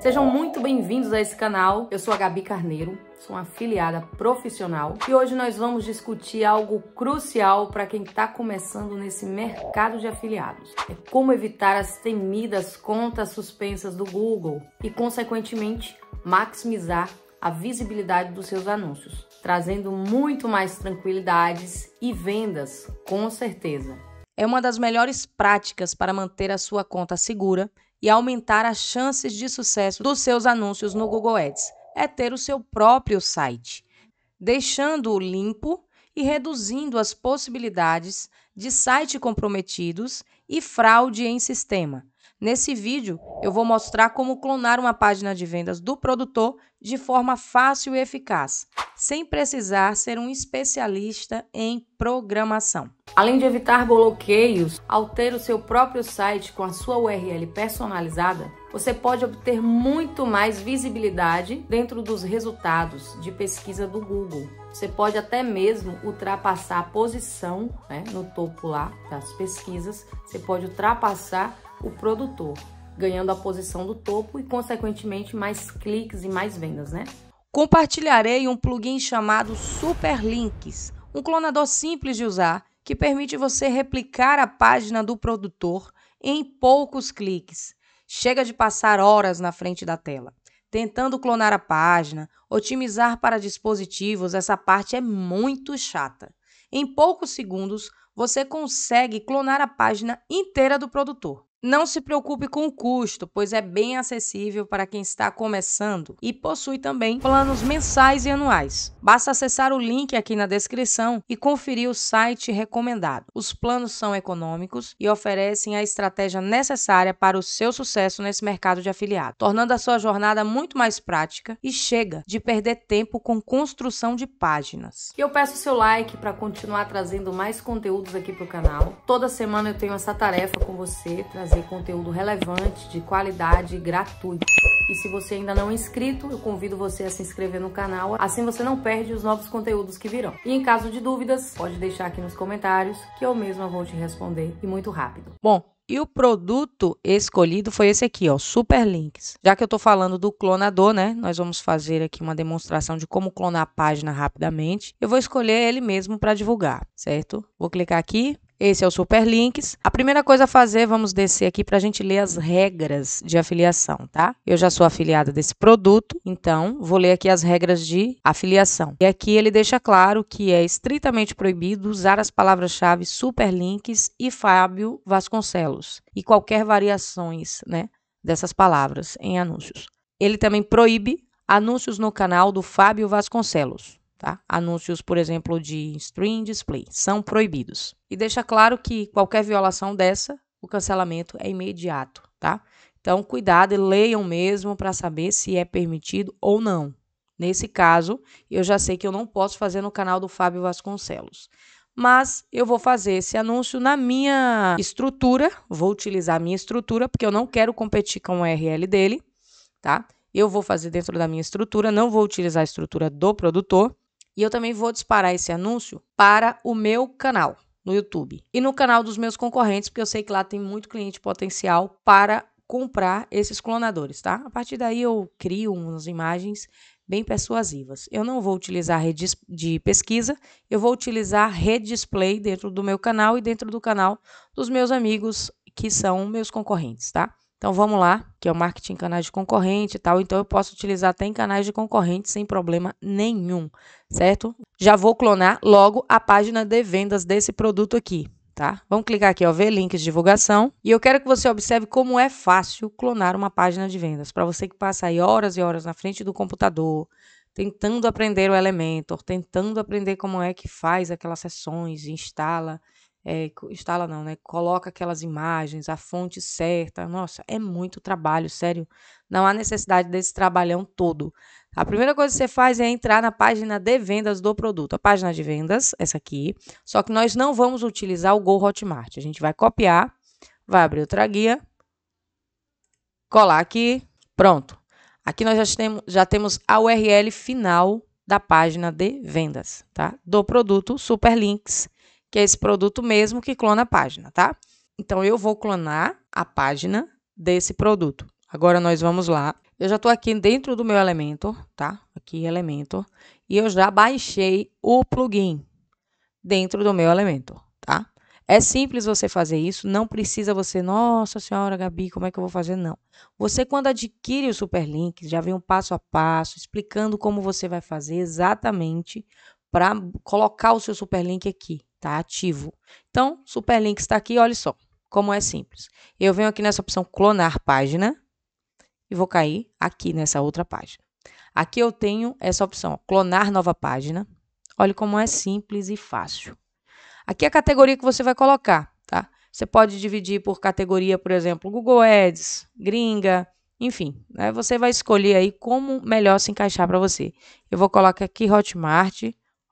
Sejam muito bem-vindos a esse canal. Eu sou a Gabi Carneiro, sou uma afiliada profissional e hoje nós vamos discutir algo crucial para quem está começando nesse mercado de afiliados. É como evitar as temidas contas suspensas do Google e, consequentemente, maximizar a visibilidade dos seus anúncios, trazendo muito mais tranquilidades e vendas, com certeza. É uma das melhores práticas para manter a sua conta segura e aumentar as chances de sucesso dos seus anúncios no Google Ads é ter o seu próprio site, deixando-o limpo e reduzindo as possibilidades de site comprometidos e fraude em sistema, Nesse vídeo, eu vou mostrar como clonar uma página de vendas do produtor de forma fácil e eficaz, sem precisar ser um especialista em programação. Além de evitar bloqueios ao ter o seu próprio site com a sua URL personalizada, você pode obter muito mais visibilidade dentro dos resultados de pesquisa do Google. Você pode até mesmo ultrapassar a posição né, no topo lá das pesquisas, você pode ultrapassar o produtor, ganhando a posição do topo e, consequentemente, mais cliques e mais vendas, né? Compartilharei um plugin chamado Superlinks, um clonador simples de usar que permite você replicar a página do produtor em poucos cliques. Chega de passar horas na frente da tela. Tentando clonar a página, otimizar para dispositivos, essa parte é muito chata. Em poucos segundos, você consegue clonar a página inteira do produtor. Não se preocupe com o custo, pois é bem acessível para quem está começando e possui também planos mensais e anuais. Basta acessar o link aqui na descrição e conferir o site recomendado. Os planos são econômicos e oferecem a estratégia necessária para o seu sucesso nesse mercado de afiliado, tornando a sua jornada muito mais prática e chega de perder tempo com construção de páginas. eu peço seu like para continuar trazendo mais conteúdos aqui para o canal. Toda semana eu tenho essa tarefa com você, trazer conteúdo relevante, de qualidade e gratuito. E se você ainda não é inscrito, eu convido você a se inscrever no canal, assim você não perde os novos conteúdos que virão. E em caso de dúvidas, pode deixar aqui nos comentários que eu mesma vou te responder e muito rápido. Bom, e o produto escolhido foi esse aqui, ó, Super Links. Já que eu estou falando do clonador, né? Nós vamos fazer aqui uma demonstração de como clonar a página rapidamente. Eu vou escolher ele mesmo para divulgar, certo? Vou clicar aqui, esse é o Superlinks. A primeira coisa a fazer, vamos descer aqui para a gente ler as regras de afiliação, tá? Eu já sou afiliada desse produto, então vou ler aqui as regras de afiliação. E aqui ele deixa claro que é estritamente proibido usar as palavras-chave Superlinks e Fábio Vasconcelos e qualquer variações, né, dessas palavras em anúncios. Ele também proíbe anúncios no canal do Fábio Vasconcelos. Tá? Anúncios, por exemplo, de stream display são proibidos. E deixa claro que qualquer violação dessa, o cancelamento é imediato. Tá? Então, cuidado e leiam mesmo para saber se é permitido ou não. Nesse caso, eu já sei que eu não posso fazer no canal do Fábio Vasconcelos. Mas eu vou fazer esse anúncio na minha estrutura, vou utilizar a minha estrutura, porque eu não quero competir com o URL dele, tá? Eu vou fazer dentro da minha estrutura, não vou utilizar a estrutura do produtor. E eu também vou disparar esse anúncio para o meu canal no YouTube e no canal dos meus concorrentes, porque eu sei que lá tem muito cliente potencial para comprar esses clonadores, tá? A partir daí eu crio umas imagens bem persuasivas. Eu não vou utilizar redes de pesquisa, eu vou utilizar redisplay dentro do meu canal e dentro do canal dos meus amigos que são meus concorrentes, tá? Então vamos lá, que é o marketing em canais de concorrente e tal. Então eu posso utilizar até em canais de concorrente sem problema nenhum, certo? Já vou clonar logo a página de vendas desse produto aqui, tá? Vamos clicar aqui, ó, ver links de divulgação. E eu quero que você observe como é fácil clonar uma página de vendas. Para você que passa aí horas e horas na frente do computador, tentando aprender o Elementor, tentando aprender como é que faz aquelas sessões, instala é, instala não, né? Coloca aquelas imagens, a fonte certa. Nossa, é muito trabalho, sério. Não há necessidade desse trabalhão todo. A primeira coisa que você faz é entrar na página de vendas do produto. A página de vendas, essa aqui. Só que nós não vamos utilizar o Go Hotmart. A gente vai copiar, vai abrir outra guia, colar aqui, pronto. Aqui nós já temos, já temos a URL final da página de vendas, tá? Do produto Superlinks que é esse produto mesmo que clona a página, tá? Então eu vou clonar a página desse produto. Agora nós vamos lá. Eu já estou aqui dentro do meu elemento, tá? Aqui elemento E eu já baixei o plugin dentro do meu elemento, tá? É simples você fazer isso, não precisa você, nossa senhora, Gabi, como é que eu vou fazer? Não. Você, quando adquire o Superlink, já vem um passo a passo explicando como você vai fazer exatamente para colocar o seu superlink aqui, tá? Ativo. Então, superlink está aqui, olha só como é simples. Eu venho aqui nessa opção clonar página e vou cair aqui nessa outra página. Aqui eu tenho essa opção, ó, clonar nova página. Olha como é simples e fácil. Aqui é a categoria que você vai colocar, tá? Você pode dividir por categoria, por exemplo, Google Ads, gringa, enfim, né? Você vai escolher aí como melhor se encaixar para você. Eu vou colocar aqui Hotmart,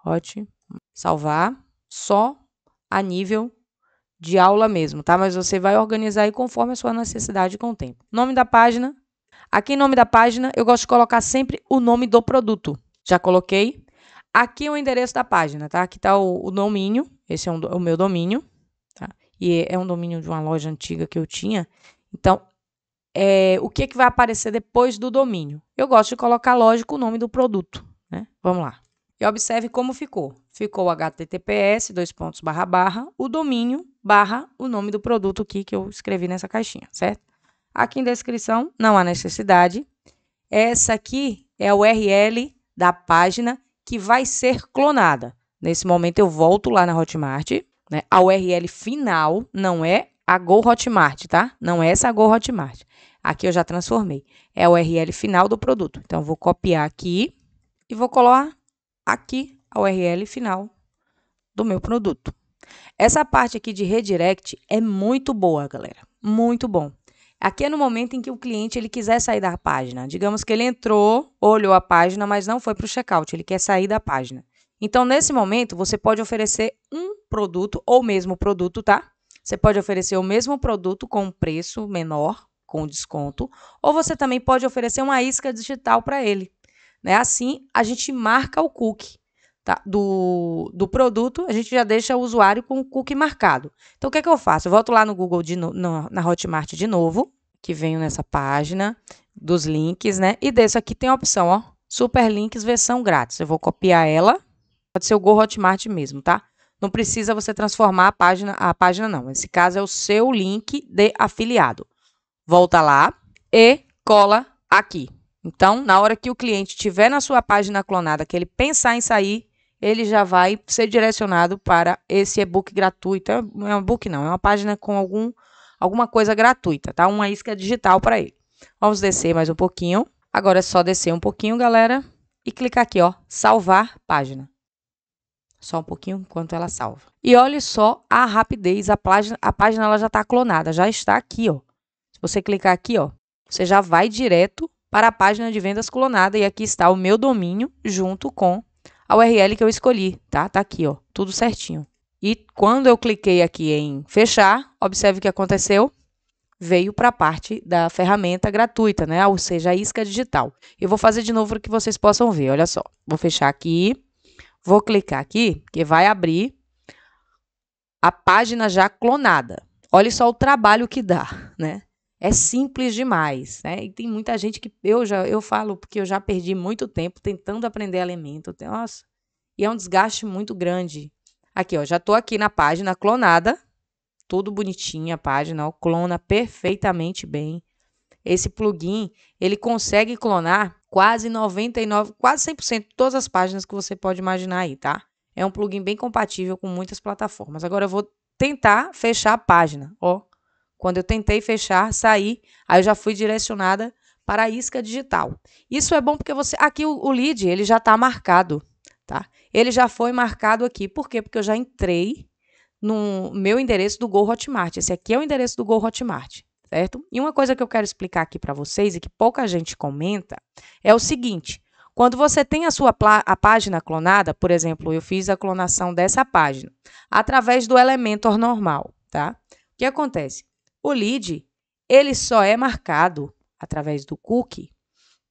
hot, salvar, só a nível de aula mesmo, tá? Mas você vai organizar aí conforme a sua necessidade com o tempo. Nome da página. Aqui em nome da página, eu gosto de colocar sempre o nome do produto. Já coloquei. Aqui é o endereço da página, tá? Aqui tá o, o domínio. Esse é um, o meu domínio, tá? E é um domínio de uma loja antiga que eu tinha. Então, é, o que, é que vai aparecer depois do domínio? Eu gosto de colocar, lógico, o nome do produto, né? Vamos lá. E observe como ficou. Ficou https dois pontos barra barra o domínio barra o nome do produto aqui que eu escrevi nessa caixinha, certo? Aqui em descrição não há necessidade. Essa aqui é a URL da página que vai ser clonada. Nesse momento eu volto lá na Hotmart, né? A URL final não é a Go Hotmart, tá? Não é essa Go Hotmart. Aqui eu já transformei. É a URL final do produto. Então, eu vou copiar aqui e vou colar aqui a URL final do meu produto. Essa parte aqui de redirect é muito boa, galera. Muito bom. Aqui é no momento em que o cliente ele quiser sair da página. Digamos que ele entrou, olhou a página, mas não foi para o checkout, ele quer sair da página. Então, nesse momento, você pode oferecer um produto ou mesmo produto, tá? Você pode oferecer o mesmo produto com um preço menor, com desconto, ou você também pode oferecer uma isca digital para ele. Né? Assim, a gente marca o cookie tá? do, do produto, a gente já deixa o usuário com o cookie marcado. Então, o que é que eu faço? Eu volto lá no Google, de no, no, na Hotmart de novo, que venho nessa página dos links, né? E desse aqui tem a opção, ó, Super Links versão grátis. Eu vou copiar ela, pode ser o Go Hotmart mesmo, tá? Não precisa você transformar a página, a página não. Nesse caso é o seu link de afiliado. Volta lá e cola aqui. Então, na hora que o cliente tiver na sua página clonada, que ele pensar em sair, ele já vai ser direcionado para esse e-book gratuito. Não é um e-book, é não, é uma página com algum, alguma coisa gratuita, tá? Uma isca digital para ele. Vamos descer mais um pouquinho. Agora é só descer um pouquinho, galera, e clicar aqui, ó, salvar página. Só um pouquinho enquanto ela salva. E olhe só a rapidez, a página, a página ela já está clonada, já está aqui, ó. Se você clicar aqui, ó, você já vai direto para a página de vendas clonada e aqui está o meu domínio junto com a URL que eu escolhi, tá? Tá aqui, ó, tudo certinho. E quando eu cliquei aqui em fechar, observe o que aconteceu. Veio para a parte da ferramenta gratuita, né? Ou seja, a isca digital. Eu vou fazer de novo para que vocês possam ver. Olha só. Vou fechar aqui. Vou clicar aqui, que vai abrir a página já clonada. Olha só o trabalho que dá, né? é simples demais, né? E tem muita gente que eu já eu falo porque eu já perdi muito tempo tentando aprender elemento. Nossa, e é um desgaste muito grande. Aqui, ó, já tô aqui na página clonada, tudo bonitinho a página, ó, clona perfeitamente bem. Esse plugin, ele consegue clonar quase 99, quase 100% todas as páginas que você pode imaginar aí, tá? É um plugin bem compatível com muitas plataformas. Agora eu vou tentar fechar a página, ó. Quando eu tentei fechar, saí, aí eu já fui direcionada para a isca digital. Isso é bom porque você. Aqui o, o lead ele já está marcado, tá? Ele já foi marcado aqui. Por quê? Porque eu já entrei no meu endereço do Go Hotmart. Esse aqui é o endereço do Go Hotmart, certo? E uma coisa que eu quero explicar aqui para vocês e que pouca gente comenta é o seguinte: quando você tem a sua a página clonada, por exemplo, eu fiz a clonação dessa página através do Elementor normal, tá? O que acontece? O lead, ele só é marcado através do cookie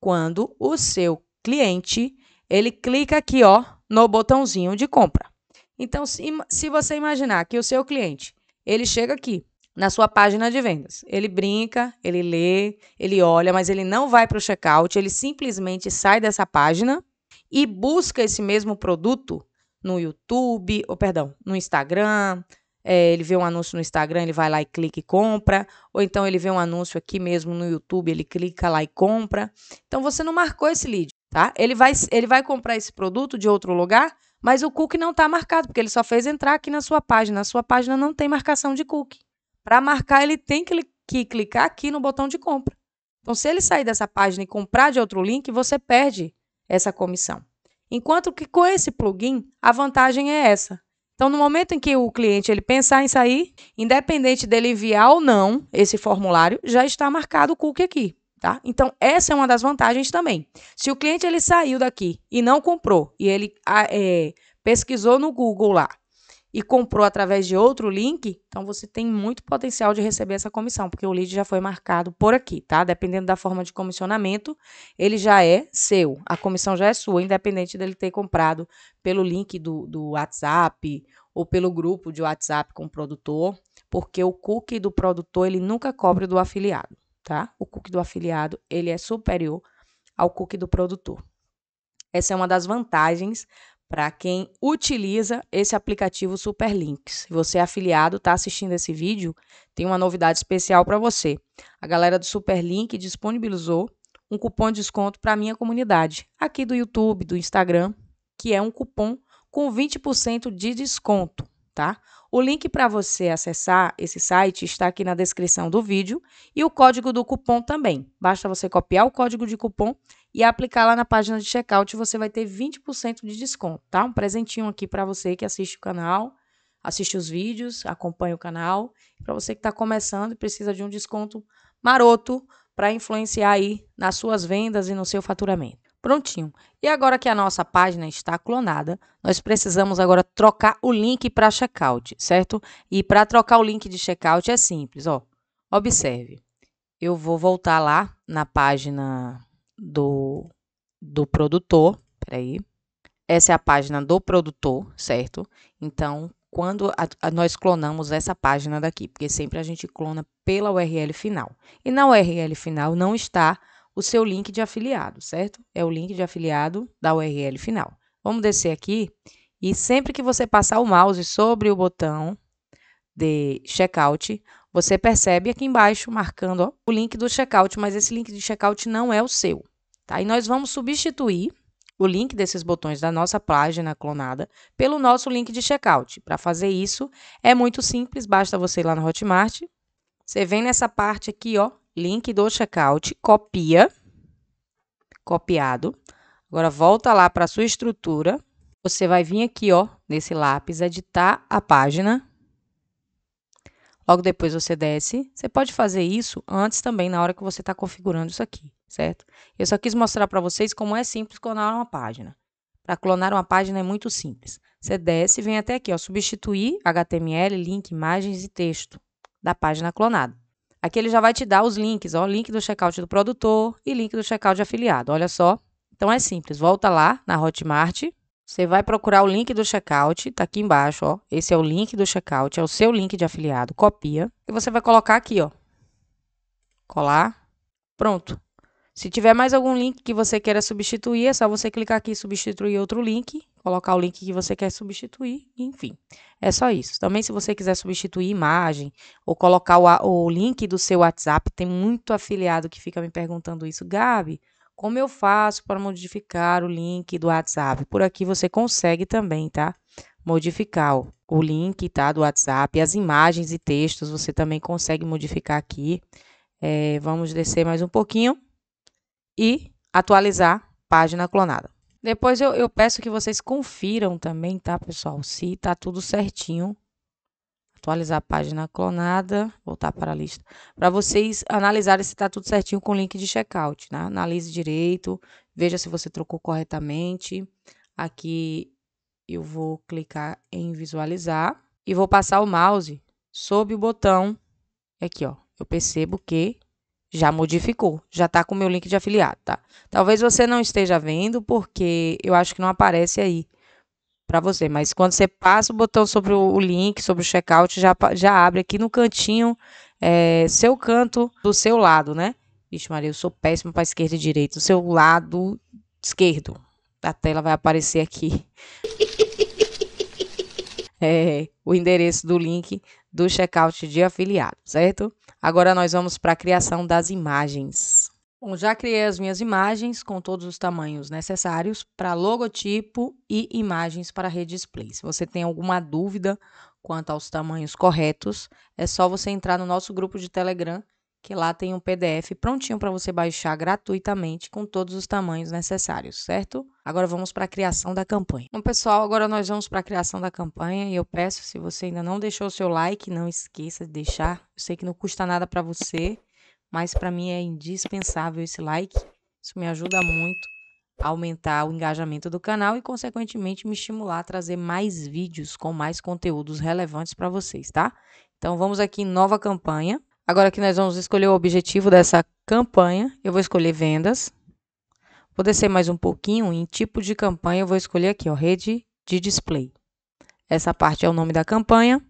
quando o seu cliente, ele clica aqui, ó, no botãozinho de compra. Então, se, se você imaginar que o seu cliente, ele chega aqui na sua página de vendas, ele brinca, ele lê, ele olha, mas ele não vai para o checkout, ele simplesmente sai dessa página e busca esse mesmo produto no YouTube, ou perdão, no Instagram, é, ele vê um anúncio no Instagram, ele vai lá e clica e compra, ou então ele vê um anúncio aqui mesmo no YouTube, ele clica lá e compra. Então você não marcou esse lead, tá? Ele vai, ele vai comprar esse produto de outro lugar, mas o cookie não está marcado, porque ele só fez entrar aqui na sua página. A sua página não tem marcação de cookie. Para marcar, ele tem que, que clicar aqui no botão de compra. Então, se ele sair dessa página e comprar de outro link, você perde essa comissão. Enquanto que com esse plugin, a vantagem é essa. Então, no momento em que o cliente ele pensar em sair, independente dele enviar ou não esse formulário, já está marcado o cookie aqui, tá? Então, essa é uma das vantagens também. Se o cliente ele saiu daqui e não comprou e ele ah, é, pesquisou no Google lá e comprou através de outro link, então você tem muito potencial de receber essa comissão, porque o lead já foi marcado por aqui, tá? Dependendo da forma de comissionamento, ele já é seu, a comissão já é sua, independente dele ter comprado pelo link do, do WhatsApp ou pelo grupo de WhatsApp com o produtor, porque o cookie do produtor ele nunca cobre do afiliado, tá? O cookie do afiliado ele é superior ao cookie do produtor. Essa é uma das vantagens para quem utiliza esse aplicativo Superlinks. Se você é afiliado, está assistindo esse vídeo, tem uma novidade especial para você. A galera do Superlink disponibilizou um cupom de desconto para a minha comunidade, aqui do YouTube, do Instagram, que é um cupom com 20% de desconto, tá? O link para você acessar esse site está aqui na descrição do vídeo e o código do cupom também. Basta você copiar o código de cupom e aplicar lá na página de checkout, você vai ter 20% de desconto, tá? Um presentinho aqui para você que assiste o canal, assiste os vídeos, acompanha o canal. Para você que está começando e precisa de um desconto maroto para influenciar aí nas suas vendas e no seu faturamento. Prontinho. E agora que a nossa página está clonada, nós precisamos agora trocar o link para checkout, certo? E para trocar o link de checkout é simples, ó. Observe. Eu vou voltar lá na página do, do produtor. Peraí. Essa é a página do produtor, certo? Então, quando a, a, nós clonamos essa página daqui, porque sempre a gente clona pela URL final. E na URL final não está o seu link de afiliado, certo? É o link de afiliado da URL final. Vamos descer aqui e sempre que você passar o mouse sobre o botão de checkout, você percebe aqui embaixo marcando ó, o link do checkout, mas esse link de checkout não é o seu, tá? E nós vamos substituir o link desses botões da nossa página clonada pelo nosso link de checkout. Para fazer isso, é muito simples, basta você ir lá no Hotmart, você vem nessa parte aqui, ó, link do checkout, copia, copiado. Agora volta lá para a sua estrutura. Você vai vir aqui, ó, nesse lápis, editar a página. Logo depois você desce. Você pode fazer isso antes também, na hora que você está configurando isso aqui, certo? Eu só quis mostrar para vocês como é simples clonar uma página. Para clonar uma página é muito simples. Você desce e vem até aqui, ó, substituir HTML, link, imagens e texto da página clonada. Aqui ele já vai te dar os links, ó, link do checkout do produtor e link do checkout de afiliado. Olha só. Então é simples, volta lá na Hotmart, você vai procurar o link do checkout, tá aqui embaixo, ó. Esse é o link do checkout, é o seu link de afiliado. Copia e você vai colocar aqui, ó. Colar. Pronto. Se tiver mais algum link que você queira substituir, é só você clicar aqui substituir outro link, colocar o link que você quer substituir, enfim. É só isso. Também se você quiser substituir imagem ou colocar o, o link do seu WhatsApp, tem muito afiliado que fica me perguntando isso, Gabi, como eu faço para modificar o link do WhatsApp? Por aqui você consegue também, tá? Modificar o, o link, tá? Do WhatsApp, as imagens e textos você também consegue modificar aqui. É, vamos descer mais um pouquinho e atualizar página clonada. Depois eu, eu peço que vocês confiram também, tá, pessoal? Se tá tudo certinho. Atualizar a página clonada, voltar para a lista, para vocês analisarem se tá tudo certinho com o link de checkout, né? Analise direito, veja se você trocou corretamente. Aqui eu vou clicar em visualizar e vou passar o mouse sob o botão aqui, ó. Eu percebo que já modificou, já está com o meu link de afiliado, tá? Talvez você não esteja vendo porque eu acho que não aparece aí para você, mas quando você passa o botão sobre o link, sobre o checkout, já, já abre aqui no cantinho, é, seu canto do seu lado, né? Vixe Maria, eu sou péssimo para esquerda e direita, do seu lado esquerdo da tela vai aparecer aqui. É, o endereço do link do checkout de afiliado, certo? Agora nós vamos para a criação das imagens. Bom, já criei as minhas imagens com todos os tamanhos necessários para logotipo e imagens para display. Se você tem alguma dúvida quanto aos tamanhos corretos, é só você entrar no nosso grupo de Telegram que lá tem um PDF prontinho para você baixar gratuitamente com todos os tamanhos necessários, certo? Agora vamos para a criação da campanha. Bom, pessoal, agora nós vamos para a criação da campanha e eu peço, se você ainda não deixou o seu like, não esqueça de deixar. Eu sei que não custa nada para você, mas para mim é indispensável esse like. Isso me ajuda muito a aumentar o engajamento do canal e, consequentemente, me estimular a trazer mais vídeos com mais conteúdos relevantes para vocês, tá? Então, vamos aqui em nova campanha. Agora que nós vamos escolher o objetivo dessa campanha, eu vou escolher vendas. Vou descer mais um pouquinho em tipo de campanha, eu vou escolher aqui, ó, rede de display. Essa parte é o nome da campanha.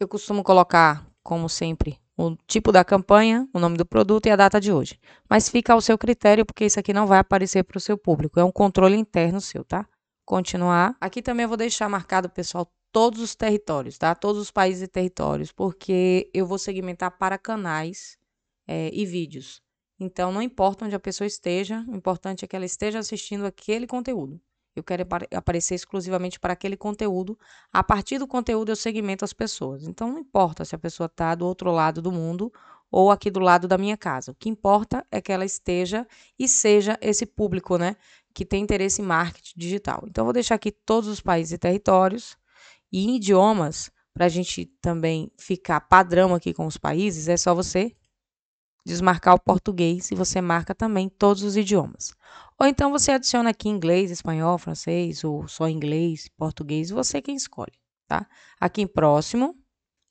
Eu costumo colocar, como sempre, o tipo da campanha, o nome do produto e a data de hoje. Mas fica ao seu critério, porque isso aqui não vai aparecer para o seu público, é um controle interno seu, tá? Continuar. Aqui também eu vou deixar marcado, pessoal, todos os territórios, tá? Todos os países e territórios, porque eu vou segmentar para canais é, e vídeos. Então, não importa onde a pessoa esteja, o importante é que ela esteja assistindo aquele conteúdo. Eu quero aparecer exclusivamente para aquele conteúdo. A partir do conteúdo, eu segmento as pessoas. Então, não importa se a pessoa está do outro lado do mundo ou aqui do lado da minha casa. O que importa é que ela esteja e seja esse público, né? Que tem interesse em marketing digital. Então, vou deixar aqui todos os países e territórios. E em idiomas, para a gente também ficar padrão aqui com os países, é só você desmarcar o português e você marca também todos os idiomas. Ou então você adiciona aqui inglês, espanhol, francês, ou só inglês, português, você quem escolhe, tá? Aqui em próximo,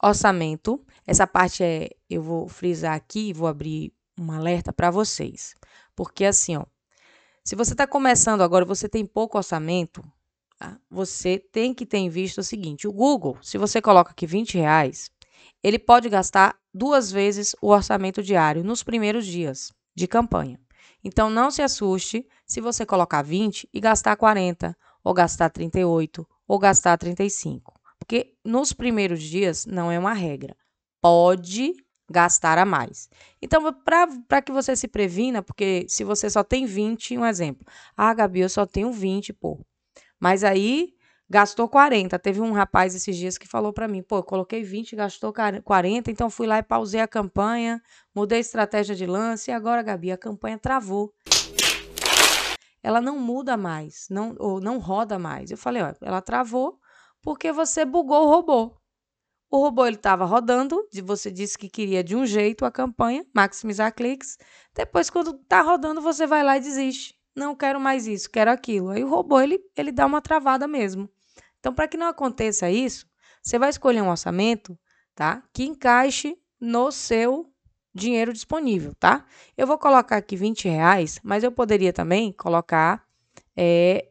orçamento. Essa parte é, eu vou frisar aqui, vou abrir um alerta para vocês. Porque assim, ó, se você está começando agora, você tem pouco orçamento, Tá? Você tem que ter em vista o seguinte: o Google, se você coloca aqui 20 reais, ele pode gastar duas vezes o orçamento diário nos primeiros dias de campanha. Então não se assuste se você colocar 20 e gastar 40, ou gastar 38, ou gastar 35. Porque nos primeiros dias não é uma regra. Pode gastar a mais. Então, para que você se previna, porque se você só tem 20, um exemplo. Ah, Gabi, eu só tenho 20, pô. Mas aí gastou 40. Teve um rapaz esses dias que falou para mim: pô, eu coloquei 20, gastou 40, então fui lá e pausei a campanha, mudei a estratégia de lance e agora, Gabi, a campanha travou. Ela não muda mais, não, ou não roda mais. Eu falei: ó, ela travou porque você bugou o robô. O robô ele estava rodando, você disse que queria de um jeito a campanha, maximizar cliques. Depois, quando está rodando, você vai lá e desiste não quero mais isso, quero aquilo. Aí o robô ele, ele dá uma travada mesmo. Então, para que não aconteça isso, você vai escolher um orçamento, tá? Que encaixe no seu dinheiro disponível, tá? Eu vou colocar aqui 20 reais, mas eu poderia também colocar é,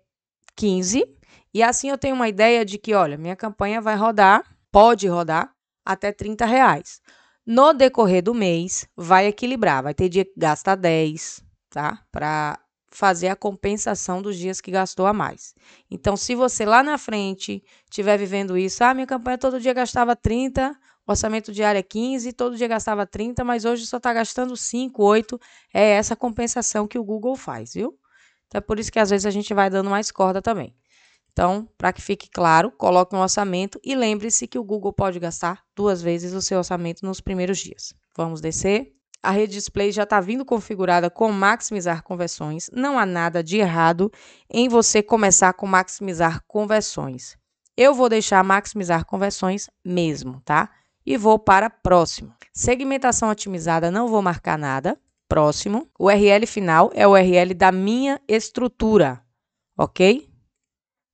15. E assim eu tenho uma ideia de que, olha, minha campanha vai rodar, pode rodar até 30 reais. No decorrer do mês, vai equilibrar. Vai ter dia que gasta 10, tá? Para fazer a compensação dos dias que gastou a mais. Então, se você lá na frente estiver vivendo isso, ah, minha campanha todo dia gastava 30, o orçamento diário é 15, todo dia gastava 30, mas hoje só está gastando 5, 8, é essa compensação que o Google faz, viu? Então, é por isso que às vezes a gente vai dando mais corda também. Então, para que fique claro, coloque um orçamento e lembre-se que o Google pode gastar duas vezes o seu orçamento nos primeiros dias. Vamos descer. A rede Display já está vindo configurada com maximizar conversões. Não há nada de errado em você começar com maximizar conversões. Eu vou deixar maximizar conversões mesmo, tá? E vou para próximo. Segmentação otimizada, não vou marcar nada. Próximo. O URL final é o URL da minha estrutura, ok?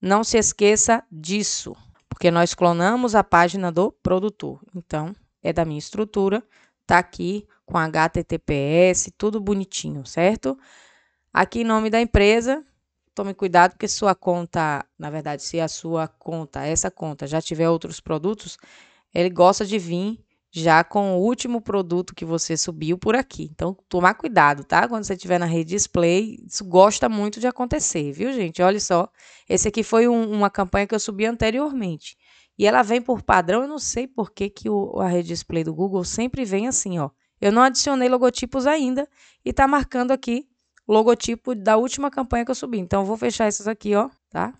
Não se esqueça disso, porque nós clonamos a página do produtor. Então, é da minha estrutura, tá aqui com HTTPS, tudo bonitinho, certo? Aqui em nome da empresa, tome cuidado porque sua conta, na verdade, se a sua conta, essa conta já tiver outros produtos, ele gosta de vir já com o último produto que você subiu por aqui. Então, tomar cuidado, tá? Quando você estiver na rede display, isso gosta muito de acontecer, viu, gente? Olha só, esse aqui foi um, uma campanha que eu subi anteriormente. E ela vem por padrão, eu não sei por que, que o, a rede display do Google sempre vem assim, ó. Eu não adicionei logotipos ainda e está marcando aqui logotipo da última campanha que eu subi. Então, eu vou fechar essas aqui, ó, tá?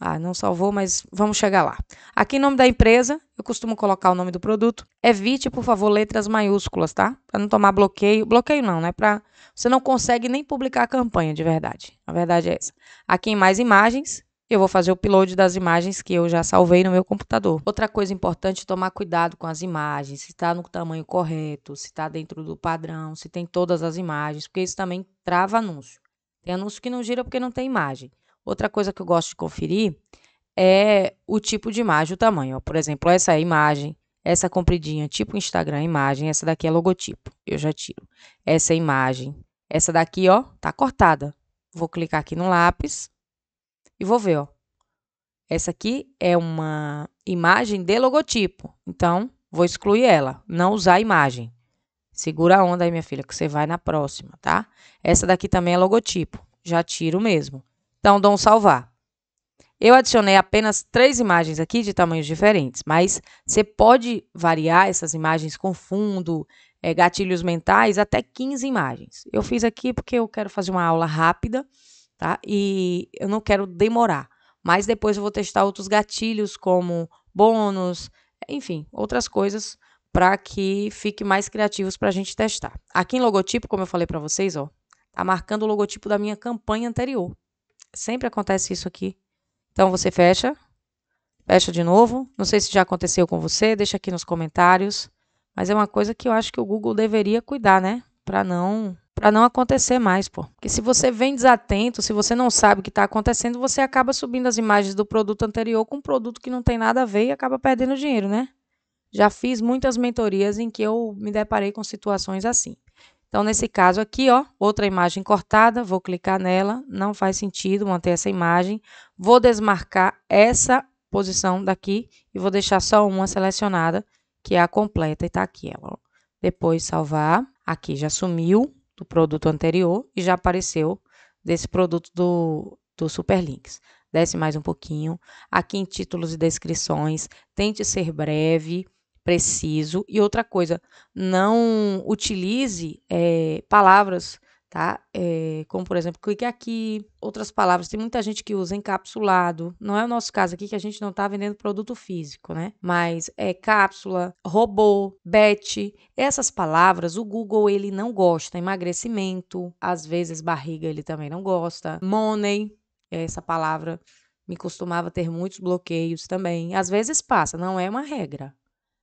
Ah, não salvou, mas vamos chegar lá. Aqui, nome da empresa, eu costumo colocar o nome do produto. Evite, por favor, letras maiúsculas, tá? Para não tomar bloqueio. Bloqueio não, né? Pra... Você não consegue nem publicar a campanha, de verdade. A verdade é essa. Aqui em mais imagens, eu vou fazer o upload das imagens que eu já salvei no meu computador. Outra coisa importante é tomar cuidado com as imagens, se está no tamanho correto, se está dentro do padrão, se tem todas as imagens, porque isso também trava anúncio. Tem anúncio que não gira porque não tem imagem. Outra coisa que eu gosto de conferir é o tipo de imagem, o tamanho. Por exemplo, essa é a imagem, essa compridinha, tipo Instagram, imagem, essa daqui é logotipo, eu já tiro. Essa é a imagem, essa daqui, ó, tá cortada. Vou clicar aqui no lápis, e vou ver, ó. Essa aqui é uma imagem de logotipo. Então, vou excluir ela, não usar a imagem. Segura a onda aí, minha filha, que você vai na próxima, tá? Essa daqui também é logotipo. Já tiro mesmo. Então, dou um salvar. Eu adicionei apenas três imagens aqui de tamanhos diferentes, mas você pode variar essas imagens com fundo, é, gatilhos mentais, até 15 imagens. Eu fiz aqui porque eu quero fazer uma aula rápida tá? E eu não quero demorar, mas depois eu vou testar outros gatilhos como bônus, enfim, outras coisas para que fique mais criativos para a gente testar. Aqui em logotipo, como eu falei para vocês, ó, tá marcando o logotipo da minha campanha anterior. Sempre acontece isso aqui. Então você fecha, fecha de novo. Não sei se já aconteceu com você, deixa aqui nos comentários. Mas é uma coisa que eu acho que o Google deveria cuidar, né? Para não para não acontecer mais, pô. Porque se você vem desatento, se você não sabe o que está acontecendo, você acaba subindo as imagens do produto anterior com um produto que não tem nada a ver e acaba perdendo dinheiro, né? Já fiz muitas mentorias em que eu me deparei com situações assim. Então, nesse caso aqui, ó, outra imagem cortada, vou clicar nela, não faz sentido manter essa imagem. Vou desmarcar essa posição daqui e vou deixar só uma selecionada, que é a completa, e tá aqui ela. Depois salvar, aqui já sumiu, do produto anterior e já apareceu desse produto do, do Superlinks. Desce mais um pouquinho. Aqui em títulos e descrições, tente ser breve, preciso. E outra coisa, não utilize é, palavras tá? É, como, por exemplo, clique aqui, outras palavras. Tem muita gente que usa encapsulado. Não é o nosso caso aqui que a gente não está vendendo produto físico, né? Mas é cápsula, robô, bet. Essas palavras o Google ele não gosta. Emagrecimento, às vezes barriga ele também não gosta. Money, essa palavra me costumava ter muitos bloqueios também. Às vezes passa, não é uma regra.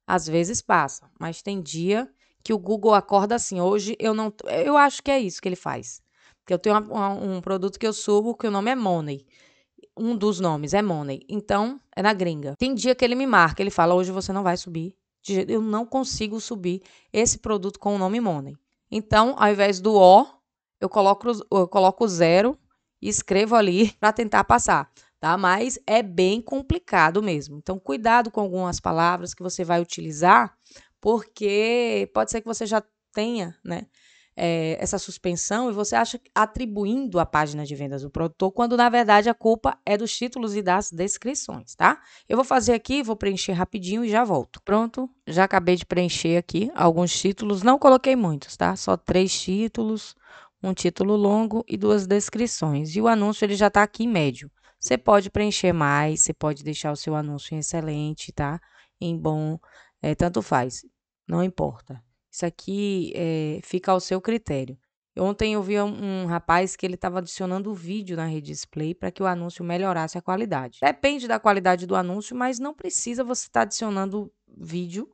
Às vezes passa, mas tem dia que o Google acorda assim. Hoje eu não. Eu acho que é isso que ele faz. Porque eu tenho uma, um produto que eu subo que o nome é Money. Um dos nomes é Money. Então, é na gringa. Tem dia que ele me marca, ele fala: hoje você não vai subir. Eu não consigo subir esse produto com o nome Money. Então, ao invés do O, eu coloco, eu coloco zero e escrevo ali para tentar passar. Tá? Mas é bem complicado mesmo. Então, cuidado com algumas palavras que você vai utilizar porque pode ser que você já tenha, né? É, essa suspensão e você acha atribuindo a página de vendas do produtor, quando na verdade a culpa é dos títulos e das descrições, tá? Eu vou fazer aqui, vou preencher rapidinho e já volto. Pronto, já acabei de preencher aqui alguns títulos, não coloquei muitos, tá? Só três títulos, um título longo e duas descrições. E o anúncio ele já tá aqui em médio. Você pode preencher mais, você pode deixar o seu anúncio em excelente, tá? Em bom, é, tanto faz. Não importa. Isso aqui é, fica ao seu critério. Ontem eu vi um, rapaz que ele estava adicionando vídeo na rede display para que o anúncio melhorasse a qualidade. Depende da qualidade do anúncio, mas não precisa você estar tá adicionando vídeo,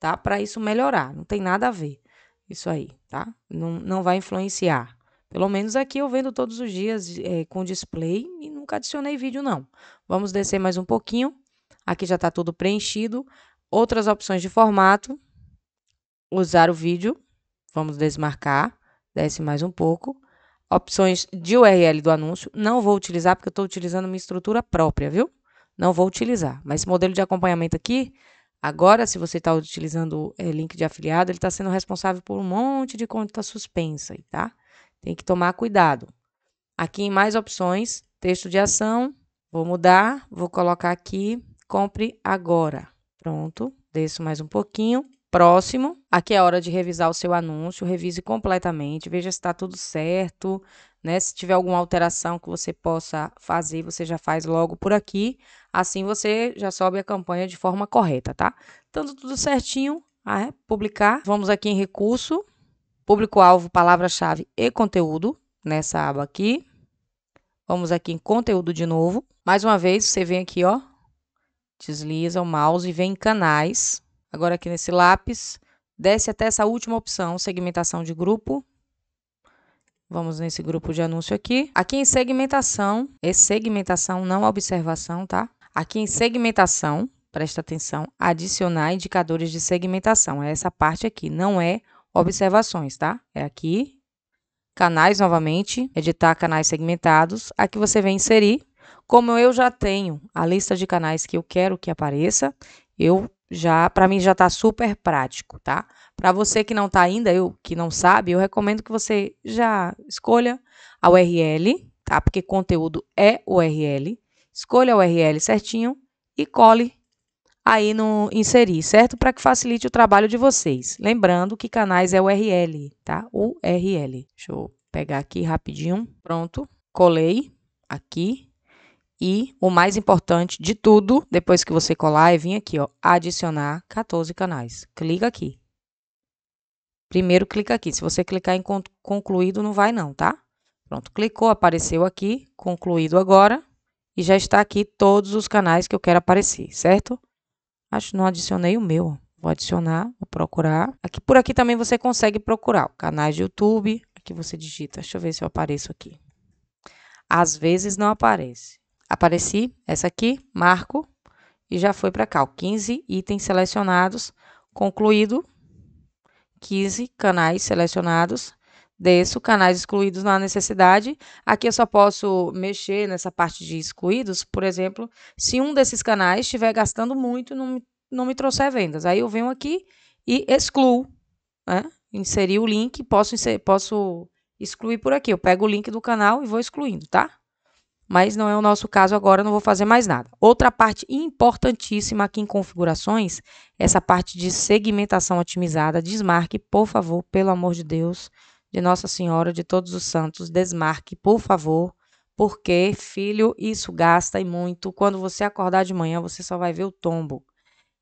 tá? Para isso melhorar. Não tem nada a ver isso aí, tá? Não, não vai influenciar. Pelo menos aqui eu vendo todos os dias é, com display e nunca adicionei vídeo, não. Vamos descer mais um pouquinho. Aqui já está tudo preenchido. Outras opções de formato, usar o vídeo, vamos desmarcar, desce mais um pouco. Opções de URL do anúncio, não vou utilizar porque eu estou utilizando uma estrutura própria, viu? Não vou utilizar. Mas esse modelo de acompanhamento aqui, agora, se você está utilizando é, link de afiliado, ele está sendo responsável por um monte de conta suspensa, tá? Tem que tomar cuidado. Aqui em mais opções, texto de ação, vou mudar, vou colocar aqui, compre agora. Pronto, desço mais um pouquinho próximo. Aqui é hora de revisar o seu anúncio, revise completamente, veja se está tudo certo, né? Se tiver alguma alteração que você possa fazer, você já faz logo por aqui. Assim você já sobe a campanha de forma correta, tá? Tanto tudo certinho, ah, é? publicar. Vamos aqui em recurso, público-alvo, palavra-chave e conteúdo, nessa aba aqui. Vamos aqui em conteúdo de novo. Mais uma vez, você vem aqui, ó, desliza o mouse e vem em canais agora aqui nesse lápis, desce até essa última opção, segmentação de grupo. Vamos nesse grupo de anúncio aqui. Aqui em segmentação, é segmentação, não observação, tá? Aqui em segmentação, presta atenção, adicionar indicadores de segmentação. É essa parte aqui, não é observações, tá? É aqui, canais novamente, editar canais segmentados. Aqui você vem inserir. Como eu já tenho a lista de canais que eu quero que apareça, eu já para mim já está super prático, tá? Para você que não está ainda, eu que não sabe, eu recomendo que você já escolha a URL, tá? Porque conteúdo é URL. Escolha a URL certinho e cole aí no inserir, certo? Para que facilite o trabalho de vocês. Lembrando que canais é URL, tá? URL. Deixa eu pegar aqui rapidinho. Pronto, colei aqui e o mais importante de tudo, depois que você colar, é vir aqui, ó, adicionar 14 canais. Clica aqui. Primeiro clica aqui. Se você clicar em concluído, não vai não, tá? Pronto, clicou, apareceu aqui, concluído agora. E já está aqui todos os canais que eu quero aparecer, certo? Acho que não adicionei o meu. Vou adicionar, vou procurar. Aqui por aqui também você consegue procurar canais de YouTube. Aqui você digita, deixa eu ver se eu apareço aqui. Às vezes não aparece. Apareci, essa aqui, marco e já foi para cá. Ó, 15 itens selecionados, concluído, 15 canais selecionados, desço, canais excluídos na necessidade. Aqui eu só posso mexer nessa parte de excluídos, por exemplo, se um desses canais estiver gastando muito e não, não me trouxer vendas. Aí eu venho aqui e excluo, né? Inserir o link, posso, posso excluir por aqui. Eu pego o link do canal e vou excluindo, tá? mas não é o nosso caso agora, não vou fazer mais nada. Outra parte importantíssima aqui em configurações, essa parte de segmentação otimizada, desmarque, por favor, pelo amor de Deus, de Nossa Senhora, de todos os santos, desmarque, por favor, porque, filho, isso gasta e muito. Quando você acordar de manhã, você só vai ver o tombo.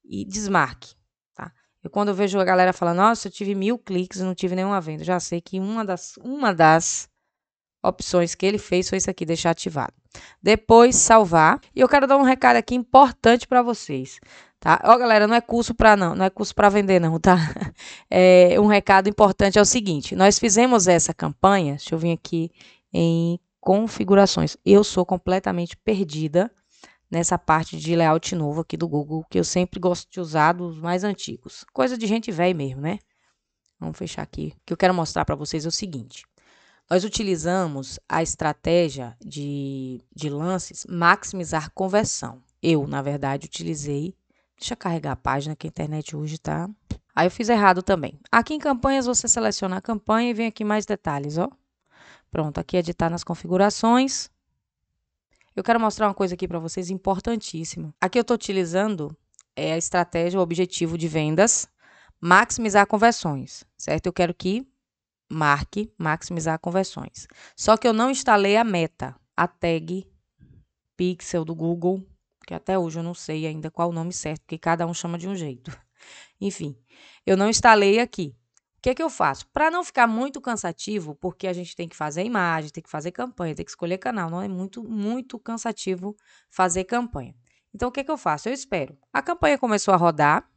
E desmarque, tá? Eu, quando eu vejo a galera falando, nossa, eu tive mil cliques e não tive nenhuma venda, já sei que uma das, uma das opções que ele fez foi isso aqui, deixar ativado. Depois, salvar. E eu quero dar um recado aqui importante para vocês, tá? Ó, galera, não é curso para não, não é curso para vender não, tá? É, um recado importante é o seguinte, nós fizemos essa campanha, deixa eu vir aqui em configurações. Eu sou completamente perdida nessa parte de layout novo aqui do Google, que eu sempre gosto de usar dos mais antigos. Coisa de gente velha mesmo, né? Vamos fechar aqui. O que eu quero mostrar para vocês é o seguinte. Nós utilizamos a estratégia de, de lances maximizar conversão. Eu, na verdade, utilizei. Deixa eu carregar a página que a internet hoje tá. Aí eu fiz errado também. Aqui em campanhas, você seleciona a campanha e vem aqui mais detalhes, ó. Pronto, aqui editar é nas configurações. Eu quero mostrar uma coisa aqui para vocês importantíssima. Aqui eu estou utilizando é, a estratégia, o objetivo de vendas, maximizar conversões, certo? Eu quero que marque maximizar conversões. Só que eu não instalei a meta, a tag pixel do Google, que até hoje eu não sei ainda qual o nome certo, porque cada um chama de um jeito. Enfim, eu não instalei aqui. O que é que eu faço? Para não ficar muito cansativo, porque a gente tem que fazer imagem, tem que fazer campanha, tem que escolher canal, não é muito muito cansativo fazer campanha. Então o que é que eu faço? Eu espero. A campanha começou a rodar,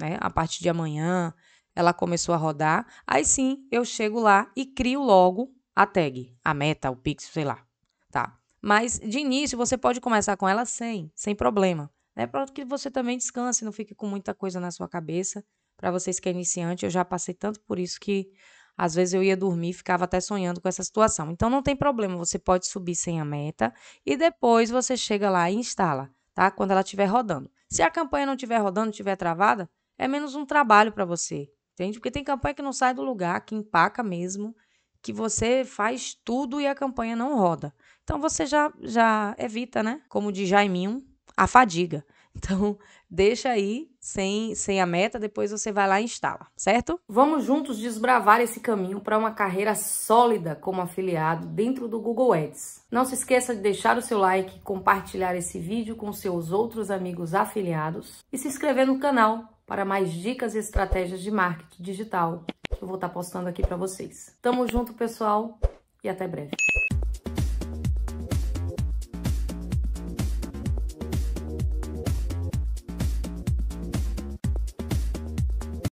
né? A partir de amanhã, ela começou a rodar. Aí sim, eu chego lá e crio logo a tag, a meta, o pixel, sei lá, tá? Mas de início você pode começar com ela sem, sem problema, né? Para que você também descanse, não fique com muita coisa na sua cabeça. Para vocês que é iniciante, eu já passei tanto por isso que às vezes eu ia dormir, ficava até sonhando com essa situação. Então não tem problema, você pode subir sem a meta e depois você chega lá e instala, tá? Quando ela estiver rodando. Se a campanha não estiver rodando, estiver travada, é menos um trabalho para você, Entende? Porque tem campanha que não sai do lugar, que empaca mesmo, que você faz tudo e a campanha não roda. Então você já, já evita, né? Como diz Jaiminho, a fadiga. Então, deixa aí sem, sem a meta, depois você vai lá e instala, certo? Vamos juntos desbravar esse caminho para uma carreira sólida como afiliado dentro do Google Ads. Não se esqueça de deixar o seu like, compartilhar esse vídeo com seus outros amigos afiliados e se inscrever no canal para mais dicas e estratégias de marketing digital eu vou estar postando aqui para vocês. Tamo junto, pessoal, e até breve.